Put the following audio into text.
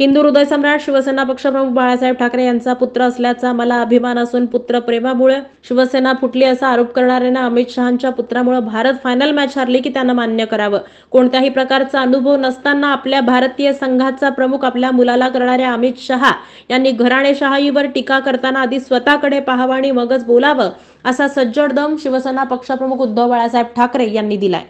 हिंदू हृदय सम्राट शिवसेना पक्षप्रमुख बाळासाहेब ठाकरे यांचा पुत्र असल्याचा मला अभिमान असून पुत्र प्रेमामुळे शिवसेना फुटली असा आरोप करणाऱ्यांना अमित शहाच्या पुत्रामुळे भारत फायनल मॅच हरली की त्यांना मान्य करावं कोणत्याही प्रकारचा अनुभव नसताना आपल्या भारतीय संघाचा प्रमुख आपल्या मुलाला करणाऱ्या अमित शहा यांनी घराणे घराणेशाहीवर टीका करताना आधी स्वतःकडे पाहावं आणि मगच बोलावं असा सज्जड दम शिवसेना पक्षप्रमुख उद्धव बाळासाहेब ठाकरे यांनी दिलाय